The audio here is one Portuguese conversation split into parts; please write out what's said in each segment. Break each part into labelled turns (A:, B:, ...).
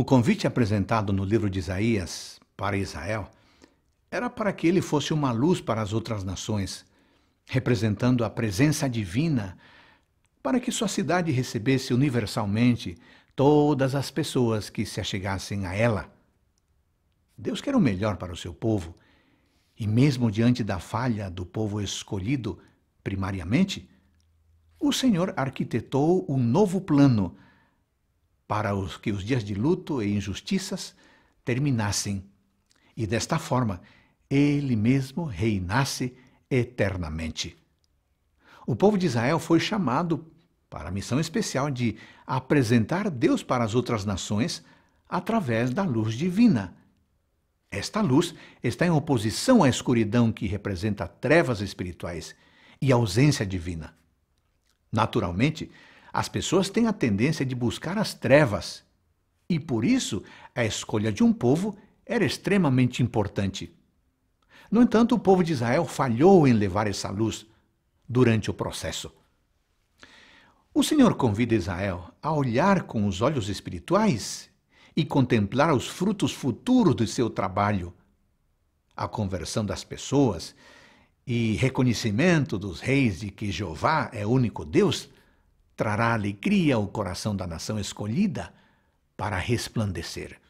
A: O convite apresentado no livro de Isaías para Israel era para que ele fosse uma luz para as outras nações, representando a presença divina, para que sua cidade recebesse universalmente todas as pessoas que se achegassem a ela. Deus quer o melhor para o seu povo, e mesmo diante da falha do povo escolhido primariamente, o Senhor arquitetou um novo plano para os que os dias de luto e injustiças terminassem. E desta forma, ele mesmo reinasse eternamente. O povo de Israel foi chamado para a missão especial de apresentar Deus para as outras nações através da luz divina. Esta luz está em oposição à escuridão que representa trevas espirituais e ausência divina. Naturalmente, as pessoas têm a tendência de buscar as trevas. E por isso, a escolha de um povo era extremamente importante. No entanto, o povo de Israel falhou em levar essa luz durante o processo. O Senhor convida Israel a olhar com os olhos espirituais e contemplar os frutos futuros do seu trabalho. A conversão das pessoas e reconhecimento dos reis de que Jeová é único Deus trará alegria ao coração da nação escolhida para resplandecer.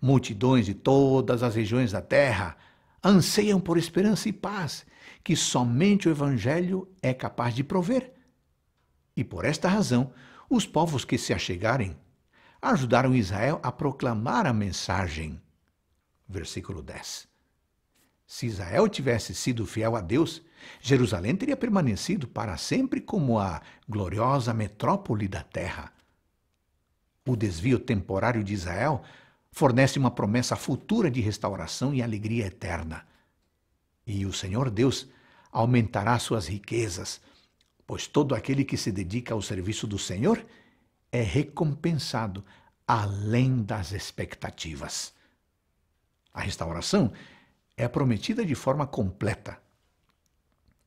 A: Multidões de todas as regiões da terra anseiam por esperança e paz, que somente o Evangelho é capaz de prover. E por esta razão, os povos que se achegarem ajudaram Israel a proclamar a mensagem. Versículo 10. Se Israel tivesse sido fiel a Deus, Jerusalém teria permanecido para sempre como a gloriosa metrópole da terra. O desvio temporário de Israel fornece uma promessa futura de restauração e alegria eterna. E o Senhor Deus aumentará suas riquezas, pois todo aquele que se dedica ao serviço do Senhor é recompensado além das expectativas. A restauração é prometida de forma completa.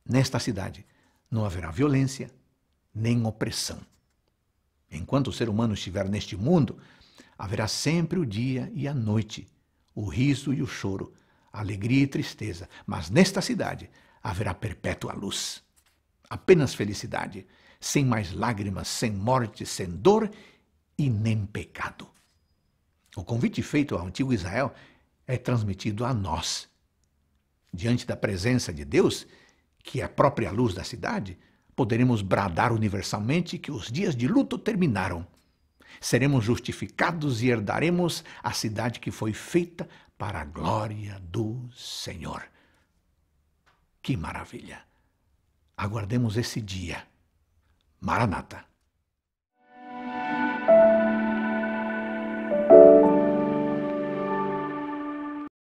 A: Nesta cidade não haverá violência nem opressão. Enquanto o ser humano estiver neste mundo, haverá sempre o dia e a noite, o riso e o choro, alegria e tristeza, mas nesta cidade haverá perpétua luz. Apenas felicidade, sem mais lágrimas, sem morte, sem dor e nem pecado. O convite feito ao antigo Israel é transmitido a nós diante da presença de Deus, que é a própria luz da cidade, poderemos bradar universalmente que os dias de luto terminaram. Seremos justificados e herdaremos a cidade que foi feita para a glória do Senhor. Que maravilha! Aguardemos esse dia. Maranata.